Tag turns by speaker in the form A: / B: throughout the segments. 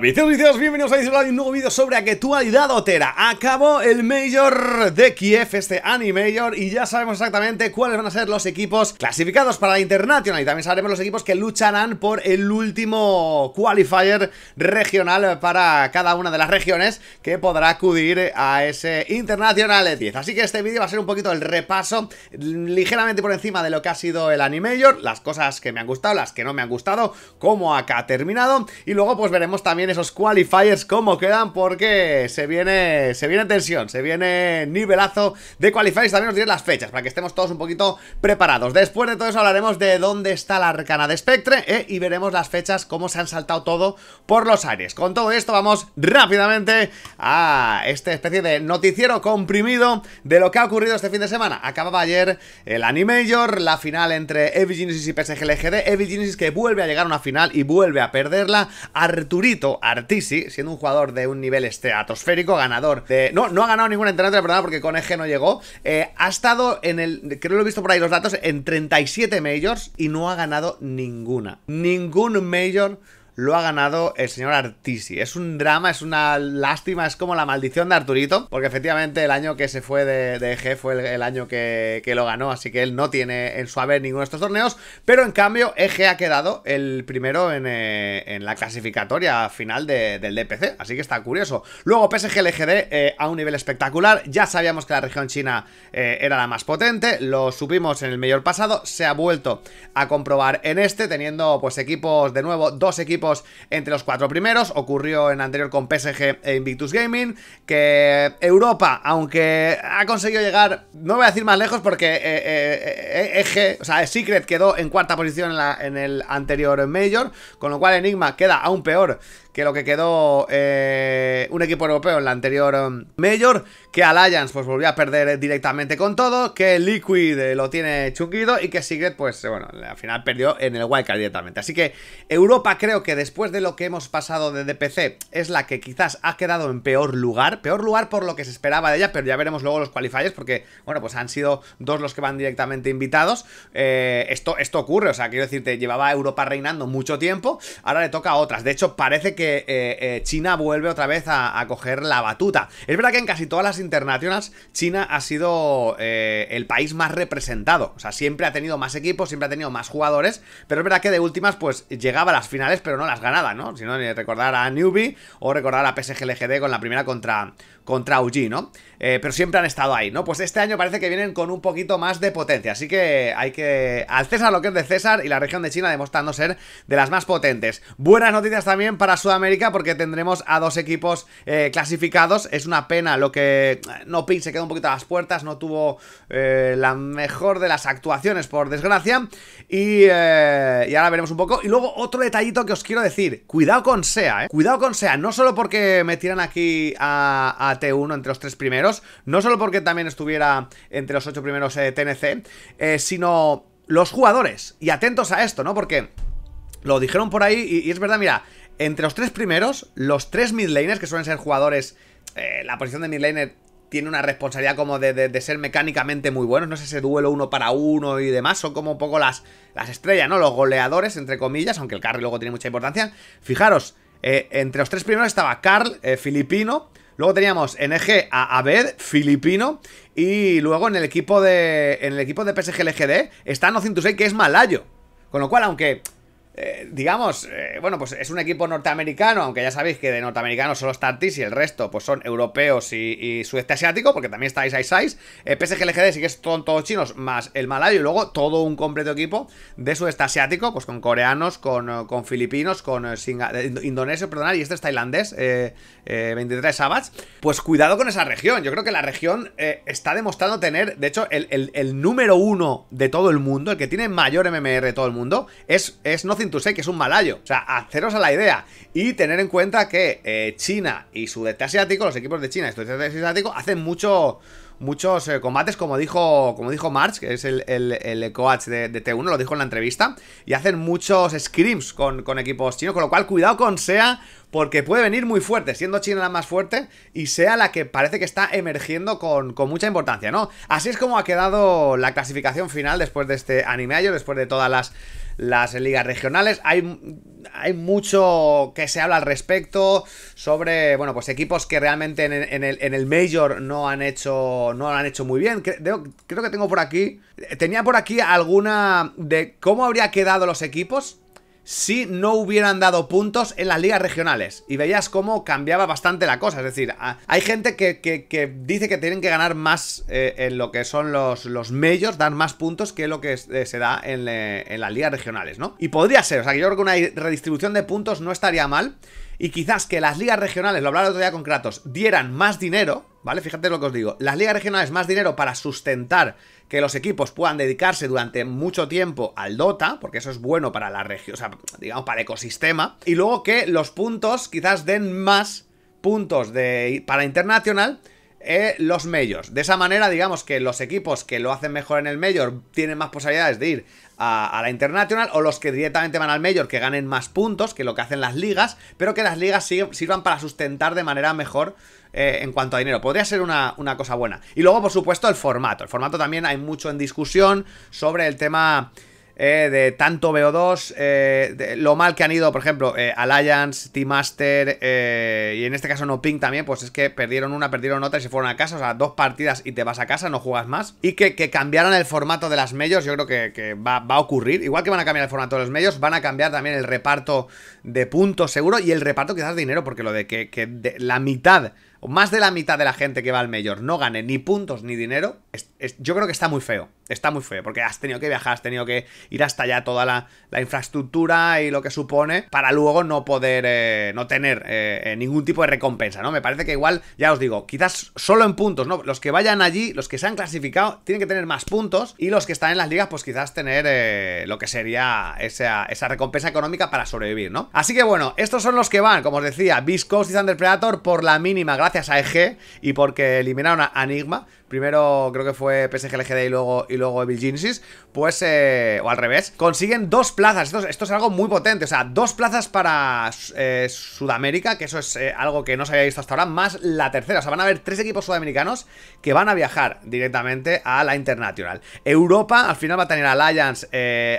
A: bienvenidos a un nuevo vídeo sobre actualidad otera Acabó el Major de Kiev, este Major Y ya sabemos exactamente cuáles van a ser los equipos clasificados para la Internacional Y también sabremos los equipos que lucharán por el último qualifier regional Para cada una de las regiones que podrá acudir a ese International 10 Así que este vídeo va a ser un poquito el repaso Ligeramente por encima de lo que ha sido el Anime Major, Las cosas que me han gustado, las que no me han gustado Cómo acá ha terminado Y luego pues veremos también esos qualifiers como quedan porque se viene, se viene tensión, se viene nivelazo de qualifiers, también os diré las fechas para que estemos todos un poquito preparados. Después de todo eso hablaremos de dónde está la arcana de Spectre ¿eh? y veremos las fechas, cómo se han saltado todo por los aires. Con todo esto vamos rápidamente a esta especie de noticiero comprimido de lo que ha ocurrido este fin de semana. Acababa ayer el Major la final entre Evil y PSG LGD, Evil que vuelve a llegar a una final y vuelve a perderla, Arturito Artisi, siendo un jugador de un nivel estratosférico, ganador de... No, no ha ganado ninguna entrenador, verdad, porque con Eje no llegó. Eh, ha estado en el... Creo que lo he visto por ahí los datos, en 37 majors y no ha ganado ninguna. Ningún major lo ha ganado el señor Artisi. Es un drama, es una lástima, es como la maldición de Arturito, porque efectivamente el año que se fue de, de EG fue el, año que, lo ganó, así que él no tiene en su haber ninguno de estos torneos, pero en cambio Eje ha quedado el primero en, eh, la clasificatoria final del DPC, así que está curioso. Luego PSG LGD eh, a un nivel espectacular, ya sabíamos que la región china eh, era la más potente, lo supimos en el mayor pasado, se ha vuelto a comprobar en este, teniendo pues equipos de nuevo, dos equipos entre los cuatro primeros. Ocurrió en anterior con PSG e Invictus Gaming. Que Europa, aunque ha conseguido llegar, no voy a decir más lejos porque Eje, eh, eh, eh, o sea, Secret quedó en cuarta posición en, la, en el anterior Major. Con lo cual Enigma queda aún peor que lo que quedó eh, un equipo europeo en la anterior um, Major, que Alliance pues volvió a perder directamente con todo, que Liquid eh, lo tiene chunguido y que Secret pues eh, bueno, al final perdió en el Wildcard directamente. Así que Europa creo que después de lo que hemos pasado de DPC es la que quizás ha quedado en peor lugar, peor lugar por lo que se esperaba de ella, pero ya veremos luego los qualifiers porque bueno, pues han sido dos los que van directamente invitados. esto, esto ocurre, o sea, quiero decirte, llevaba Europa reinando mucho tiempo, ahora le toca a otras. De hecho, parece que eh, eh, China vuelve otra vez a, coger la batuta. Es verdad que en casi todas las internacionales China ha sido eh, el país más representado. O sea, siempre ha tenido más equipos, siempre ha tenido más jugadores, pero es verdad que de últimas pues llegaba a las finales pero no las ganaba, ¿no? Si no, recordar a Newbie o recordar a PSG LGD con la primera contra, contra UG, ¿no? Eh, pero siempre han estado ahí, ¿no? Pues este año parece que vienen con un poquito más de potencia, así que hay que... Al César lo que es de César y la región de China demostrando ser de las más potentes. Buenas noticias también para Sudamérica porque tendremos a dos equipos eh, clasificados. Es una pena lo que... Eh, no Pin se quedó un poquito a las puertas, no tuvo la mejor de las actuaciones, por desgracia. Y, ahora veremos un poco. Y luego otro detallito que os quiero decir. Cuidado con SEA, ¿eh? Cuidado con SEA, no solo porque me aquí a T1 entre los tres primeros, no solo porque también estuviera entre los ocho primeros de eh, TNC, eh, sino los jugadores. Y atentos a esto, ¿no? Porque lo dijeron por ahí y, es verdad, mira, entre los tres primeros, los tres midlaners, que suelen ser jugadores, eh, la posición de midlaner tiene una responsabilidad como de, ser mecánicamente muy buenos, no es ese duelo uno para uno y demás, son como un poco las, las estrellas, ¿no? Los goleadores, entre comillas, aunque el carry luego tiene mucha importancia. Fijaros, entre los tres primeros estaba Carl, filipino, Luego teníamos en eje a Abed, filipino. Y luego en el equipo de. En el equipo de PSG LGD está 906, que es malayo. Con lo cual, aunque eh, digamos, eh, bueno, pues es un equipo norteamericano, aunque ya sabéis que de norteamericanos solo están tis y el resto pues son europeos y, y asiático, porque también está Isai eh, PSG LGD sí que son todos chinos, más el malayo, y luego todo un completo equipo de sudeste asiático, pues con coreanos, con, filipinos, con indonesio, indonesios, y este es tailandés, 23 Sabats. Pues cuidado con esa región, yo creo que la región está demostrando tener, de hecho, el, número uno de todo el mundo, el que tiene mayor MMR de todo el mundo, es, es Martin que es un malayo. O sea, haceros a la idea. Y tener en cuenta que eh, China y sudeste asiático, los equipos de China y sudeste asiático, hacen mucho, muchos eh, combates, como dijo, como dijo March, que es el, el, el coach de, T1, lo dijo en la entrevista, y hacen muchos scrims con, con equipos chinos, con lo cual cuidado con SEA, porque puede venir muy fuerte, siendo China la más fuerte y sea la que parece que está emergiendo con, mucha importancia, ¿no? Así es como ha quedado la clasificación final después de este anime después de todas las ligas regionales. Hay, hay, mucho que se habla al respecto sobre, bueno, pues equipos que realmente en, el, Major no han hecho, no lo han hecho muy bien. Creo, creo que tengo por aquí, tenía por aquí alguna de cómo habría quedado los equipos si no hubieran dado puntos en las ligas regionales. Y veías cómo cambiaba bastante la cosa. Es decir, hay gente que, dice que tienen que ganar más eh, en lo que son los, los medios, dar más puntos que lo que eh, se da en, eh, en las ligas regionales, ¿no? Y podría ser, o sea, que yo creo que una redistribución de puntos no estaría mal y quizás que las ligas regionales, lo hablaba el otro día con Kratos, dieran más dinero, ¿vale? Fíjate lo que os digo, las ligas regionales más dinero para sustentar que los equipos puedan dedicarse durante mucho tiempo al Dota, porque eso es bueno para la región, o sea, digamos, para el ecosistema, y luego que los puntos quizás den más puntos de, para internacional eh, los medios. De esa manera, digamos que los equipos que lo hacen mejor en el mayor tienen más posibilidades de ir a, la International o los que directamente van al Major que ganen más puntos que lo que hacen las ligas, pero que las ligas sirvan para sustentar de manera mejor eh, en cuanto a dinero. Podría ser una, una, cosa buena. Y luego, por supuesto, el formato. El formato también hay mucho en discusión sobre el tema eh, de tanto BO2, eh, lo mal que han ido, por ejemplo, eh, Alliance, Team Master y en este caso no Pink también, pues es que perdieron una, perdieron otra y se fueron a casa, o sea, dos partidas y te vas a casa, no juegas más. Y que, que el formato de las medios, yo creo que, va, a ocurrir, igual que van a cambiar el formato de los medios, van a cambiar también el reparto de puntos seguro y el reparto quizás de dinero, porque lo de que, la mitad... o Más de la mitad de la gente que va al mayor no gane ni puntos ni dinero, es yo creo que está muy feo. Está muy feo, porque has tenido que viajar, has tenido que ir hasta allá toda la, infraestructura y lo que supone para luego no poder, eh, no tener eh, eh, ningún tipo de recompensa, ¿no? Me parece que igual, ya os digo, quizás solo en puntos, ¿no? Los que vayan allí, los que se han clasificado, tienen que tener más puntos y los que están en las ligas, pues quizás tener lo que sería esa, recompensa económica para sobrevivir, ¿no? Así que bueno, estos son los que van, como os decía, Viscos y Thunder Predator por la mínima gracias a EG y porque eliminaron a Enigma. Primero creo que fue PSG LGD y luego, y luego Evil Genesis. Pues, eh, o al revés, consiguen dos plazas. Esto, esto, es algo muy potente. O sea, dos plazas para eh, Sudamérica, que eso es eh, algo que no se había visto hasta ahora, más la tercera. O sea, van a haber tres equipos sudamericanos que van a viajar directamente a la Internacional. Europa, al final va a tener a Alliance,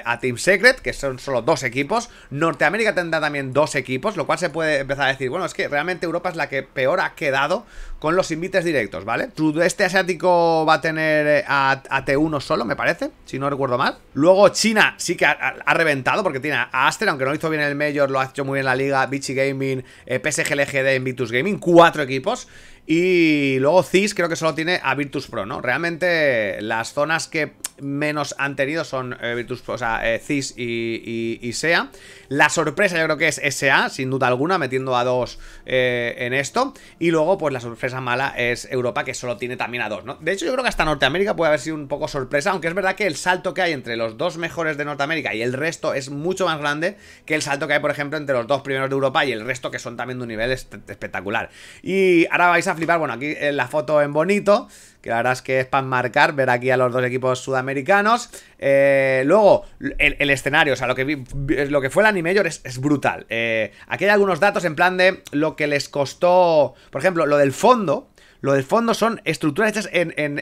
A: a Team Secret, que son solo dos equipos. Norteamérica tendrá también dos equipos, lo cual se puede empezar a decir, bueno, es que realmente Europa es la que peor ha quedado con los invites directos, ¿vale? Este asiático va a tener eh, a, T1 solo, me parece, si no recuerdo mal. Luego China sí que ha, reventado porque tiene a Aster, aunque no hizo bien el Major, lo ha hecho muy bien la liga, Vici Gaming, eh, PSG LGD, Invictus Gaming, cuatro equipos. Y luego CIS creo que solo tiene a Virtus Pro, ¿no? Realmente las zonas que menos han tenido son eh, Virtus Pro, o sea, eh, CIS y, SEA. La sorpresa yo creo que es SA, sin duda alguna, metiendo a dos eh, en esto. Y luego, pues la sorpresa mala es Europa, que solo tiene también a dos, ¿no? De hecho, yo creo que hasta Norteamérica puede haber sido un poco sorpresa, aunque es verdad que el salto que hay entre los dos mejores de Norteamérica y el resto es mucho más grande que el salto que hay, por ejemplo, entre los dos primeros de Europa y el resto, que son también de un nivel espectacular. Y ahora vais a flipar, bueno, aquí en eh, la foto en bonito, que la verdad es que es para marcar, ver aquí a los dos equipos sudamericanos. Eh, luego, el, escenario, o sea, lo que, lo que fue el anime es, es brutal. Eh, aquí hay algunos datos en plan de lo que les costó, por ejemplo, lo del fondo, lo del fondo son estructuras hechas en,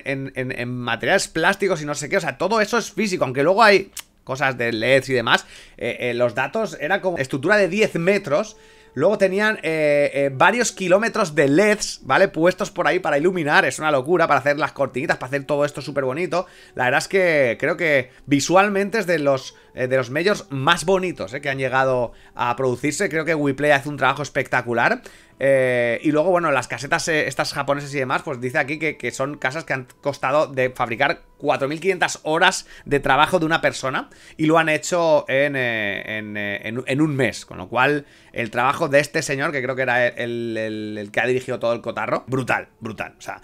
A: materiales plásticos y no sé qué. O sea, todo eso es físico, aunque luego hay cosas de LEDs y demás. los datos era como estructura de 10 metros Luego tenían eh, eh, varios kilómetros de LEDs, ¿vale? Puestos por ahí para iluminar, es una locura, para hacer las cortinitas, para hacer todo esto súper bonito. La verdad es que creo que visualmente es de los, medios eh, de los más bonitos que han llegado a producirse. Creo que WePlay hace un trabajo espectacular. Eh, y luego, bueno, las casetas eh, estas japonesas y demás, pues dice aquí que, son casas que han costado de fabricar 4.500 horas de trabajo de una persona y lo han hecho eh, en, en, un mes. Con lo cual, el trabajo de este señor, que creo que era el, que ha dirigido todo el cotarro, brutal, brutal. O sea,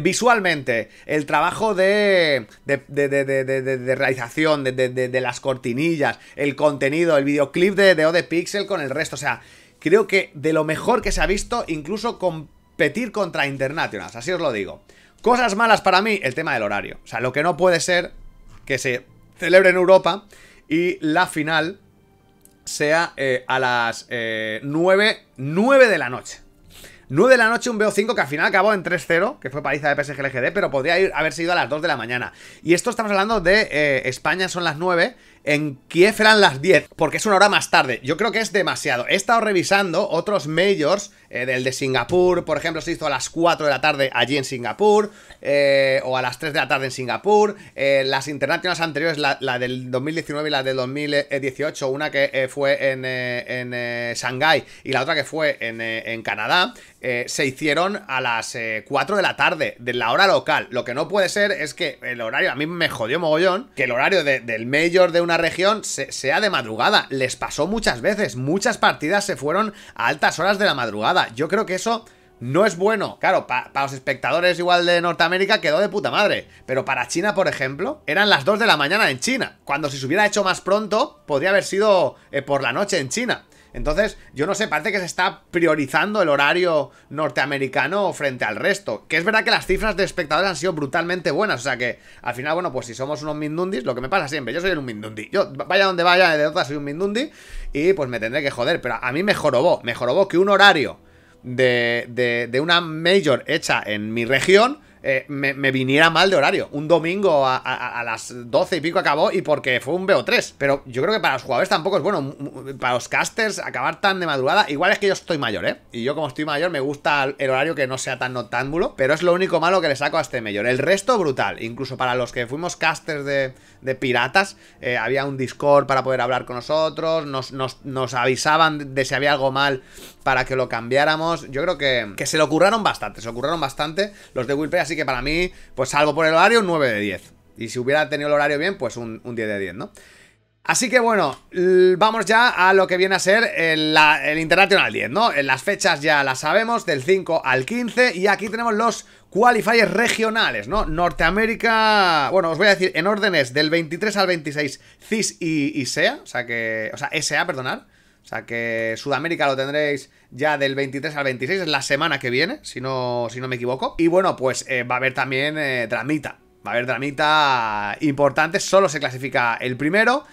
A: visualmente, el trabajo de, de, de, de realización, de, las cortinillas, el contenido, el videoclip de, de Ode Pixel con el resto, o sea creo que de lo mejor que se ha visto, incluso competir contra Internationals, así os lo digo. Cosas malas para mí, el tema del horario. O sea, lo que no puede ser que se celebre en Europa y la final sea eh, a las 9, eh, de la noche. 9 de la noche un BO5 que al final acabó en 3-0, que fue paliza de PSG-LGD, pero podría haber sido a las 2 de la mañana. Y esto estamos hablando de eh, España son las 9 en Kiev eran las 10, porque es una hora más tarde. Yo creo que es demasiado. He estado revisando otros majors, eh, del de Singapur, por ejemplo, se hizo a las 4 de la tarde allí en Singapur, eh, o a las 3 de la tarde en Singapur. Eh, las internacionales anteriores, la, del 2019 y la del 2018, una que fue en, en Shanghái y la otra que fue en, Canadá, se hicieron a las 4 de la tarde, de la hora local. Lo que no puede ser es que el horario, a mí me jodió mogollón, que el horario del major de una región, sea de madrugada. Les pasó muchas veces, muchas partidas se fueron a altas horas de la madrugada. Yo creo que eso no es bueno. Claro, para los espectadores igual de Norteamérica quedó de puta madre. Pero para China, por ejemplo, eran las 2 de la mañana en China. Cuando si se hubiera hecho más pronto, podría haber sido eh, por la noche en China. Entonces, yo no sé, parece que se está priorizando el horario norteamericano frente al resto. Que es verdad que las cifras de espectadores han sido brutalmente buenas. O sea que, al final, bueno, pues si somos unos mindundis, lo que me pasa siempre, yo soy un mindundi. Yo, vaya donde vaya, de otra soy un mindundi. Y pues me tendré que joder. Pero a mí me jorobó, me jorobó que un horario de, de, de una major hecha en mi región eh, me, viniera mal de horario. Un domingo a, las 12 y pico acabó y porque fue un BO3. Pero yo creo que para los jugadores tampoco es bueno. Para los casters, acabar tan de madrugada. Igual es que yo estoy mayor, ¿eh? Y yo, como estoy mayor, me gusta el horario que no sea tan noctámbulo. Pero es lo único malo que le saco a este mayor. El resto, brutal. Incluso para los que fuimos casters de, piratas, eh, había un Discord para poder hablar con nosotros. Nos, avisaban de si había algo mal para que lo cambiáramos. Yo creo que, se lo curraron bastante. Se lo curraron bastante los de Will así que para mí, pues salvo por el horario, un 9 de 10. Y si hubiera tenido el horario bien, pues un, 10 de 10, ¿no? Así que bueno, vamos ya a lo que viene a ser el, Internacional International 10, ¿no? Las fechas ya las sabemos, del 5 al 15, y aquí tenemos los qualifiers regionales, ¿no? Norteamérica, bueno, os voy a decir, en órdenes del 23 al 26, CIS y, SEA, o sea que, o sea, SA, perdonad. O sea que Sudamérica lo tendréis ya del 23 al 26, es la semana que viene, si no, si no me equivoco. Y bueno, pues eh, va a haber también tramita, eh, dramita. Va a haber tramita importante, solo se clasifica el primero.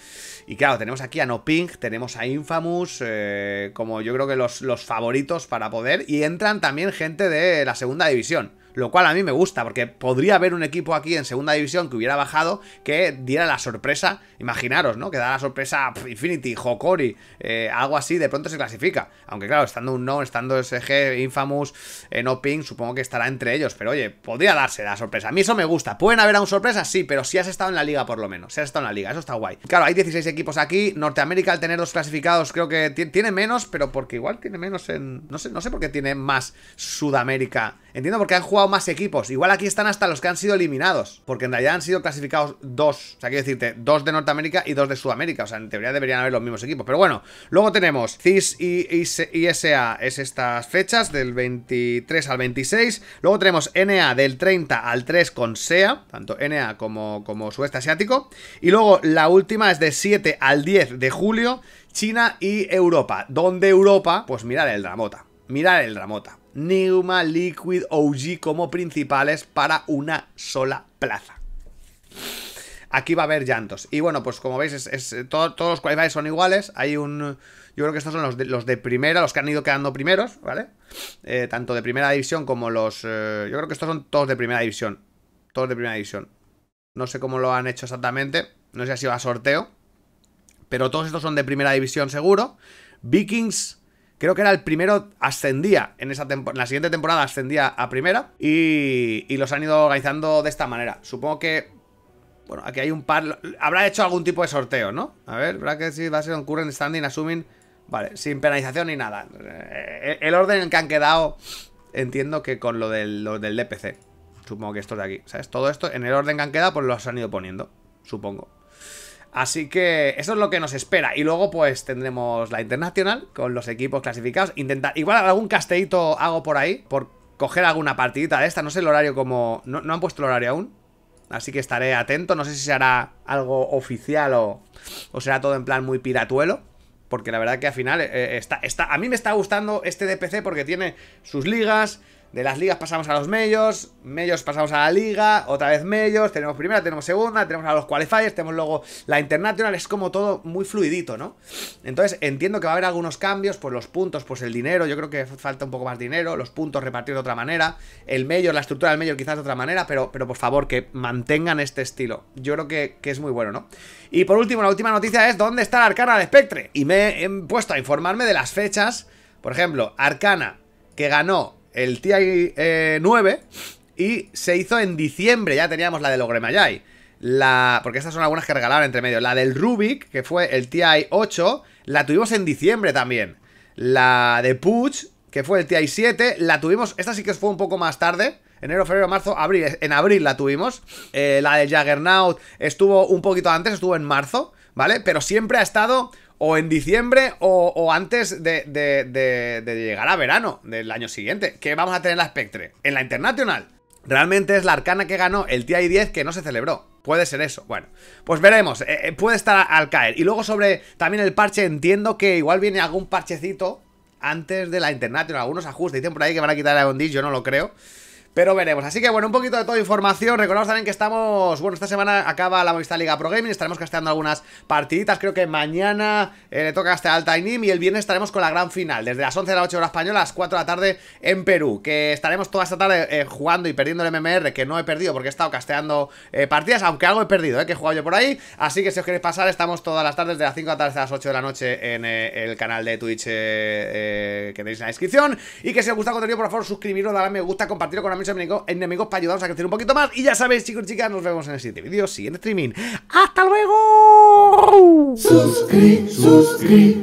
A: Y claro, tenemos aquí a No Pink, tenemos a Infamous, eh, como yo creo que los, los favoritos para poder. Y entran también gente de la segunda división lo cual a mí me gusta, porque podría haber un equipo aquí en segunda división que hubiera bajado que diera la sorpresa, imaginaros, ¿no? Que da la sorpresa Infinity, Hokori, eh, algo así, de pronto se clasifica. Aunque claro, estando un no, estando SG, Infamous, en eh, No Ping, supongo que estará entre ellos, pero oye, podría darse la sorpresa. A mí eso me gusta. ¿Pueden haber aún sorpresa Sí, pero si has estado en la liga por lo menos, si has estado en la liga, eso está guay. Claro, hay 16 equipos aquí, Norteamérica al tener dos clasificados creo que tiene menos, pero porque igual tiene menos en... No sé, no sé por qué tiene más Sudamérica. Entiendo porque han jugado más equipos. Igual aquí están hasta los que han sido eliminados. Porque en realidad han sido clasificados dos. O sea, quiero decirte, dos de Norteamérica y dos de Sudamérica. O sea, en teoría deberían haber los mismos equipos. Pero bueno, luego tenemos CIS y ISA es estas fechas, del 23 al 26. Luego tenemos NA del 30 al 3 con SEA, tanto NA como, como asiático. Y luego la última es de 7 al 10 de julio, China y Europa. Donde Europa, pues mirad el Dramota. mirad el Dramota. Neuma, Liquid, OG como principales para una sola plaza. Aquí va a haber llantos. Y bueno, pues como veis, eh, todos los qualifies son iguales. Hay un... Yo creo que estos son los de, primera, los que han ido quedando primeros, ¿vale? Eh, tanto de primera división como los... Eh, yo creo que estos son todos de primera división. Todos de primera división. No sé cómo lo han hecho exactamente. No sé si ha sido a sorteo. Pero todos estos son de primera división seguro. Vikings, Creo que era el primero, ascendía en, esa la siguiente temporada, ascendía a primera y, los han ido organizando de esta manera. Supongo que bueno, aquí hay un par. Habrá hecho algún tipo de sorteo, ¿no? A ver, que si va a ser un current standing, assuming. Vale, sin penalización ni nada. Eh, el orden en que han quedado, entiendo que con lo del, DPC. Supongo que esto de aquí. ¿Sabes? Todo esto, en el orden que han quedado, pues los han ido poniendo. Supongo. Así que eso es lo que nos espera. Y luego, pues tendremos la internacional con los equipos clasificados. Intentar, igual algún castellito hago por ahí, por coger alguna partidita de esta. No sé el horario como. No, han puesto el horario aún. Así que estaré atento. No sé si se hará algo oficial o, será todo en plan muy piratuelo. Porque la verdad que al final eh, eh, está. A mí me está gustando este DPC porque tiene sus ligas de las ligas pasamos a los medios, medios pasamos a la liga, otra vez medios, tenemos primera, tenemos segunda, tenemos a los qualifiers, tenemos luego la internacional es como todo muy fluidito, ¿no? Entonces entiendo que va a haber algunos cambios, pues los puntos, pues el dinero, yo creo que falta un poco más dinero, los puntos repartidos de otra manera, el medio la estructura del medio quizás de otra manera, pero, pero por favor que mantengan este estilo, yo creo que, que es muy bueno, ¿no? Y por último, la última noticia es dónde está la Arcana de Spectre, y me he puesto a informarme de las fechas, por ejemplo, Arcana, que ganó el TI 9 eh, y se hizo en diciembre, ya teníamos la de Logremayai. La, porque estas son algunas que regalaron entre medio. La del Rubik, que fue el TI 8, la tuvimos en diciembre también. La de Puch, que fue el TI 7, la tuvimos, esta sí que fue un poco más tarde, enero, febrero, marzo, abril, en abril la tuvimos. Eh, la de Jaggernaut estuvo un poquito antes, estuvo en marzo, ¿vale? Pero siempre ha estado o en diciembre o, antes de, llegar a verano del año siguiente, que vamos a tener la Spectre en la Internacional. Realmente es la arcana que ganó el TI 10 que no se celebró. Puede ser eso. Bueno, pues veremos. Eh, eh, puede estar al caer. Y luego sobre también el parche, entiendo que igual viene algún parchecito antes de la Internacional. Algunos ajustes. Dicen por ahí que van a quitar a Bondis, yo no lo creo. Pero veremos. Así que bueno, un poquito de toda información. Recordamos también que estamos. Bueno, esta semana acaba la Movistar Liga Pro Gaming. Estaremos casteando algunas partiditas. Creo que mañana eh, le toca hasta al Inim. Y el viernes estaremos con la gran final. Desde las 11 de la noche hora española a las 4 de la tarde en Perú. Que estaremos toda esta tarde eh, jugando y perdiendo el MMR. Que no he perdido porque he estado casteando eh, partidas. Aunque algo he perdido, eh, que he jugado yo por ahí. Así que si os queréis pasar, estamos todas las tardes de las 5 de la tarde a las 8 de la noche en el canal de Twitch que tenéis en la descripción. Y que si os gusta el contenido, por favor, suscribiros, darle me gusta, compartirlo con amigos enemigos, para ayudarnos a crecer un poquito más. Y ya sabéis, chicos y chicas, nos vemos en el siguiente vídeo, siguiente streaming. ¡Hasta luego! suscríbete,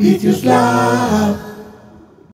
A: vete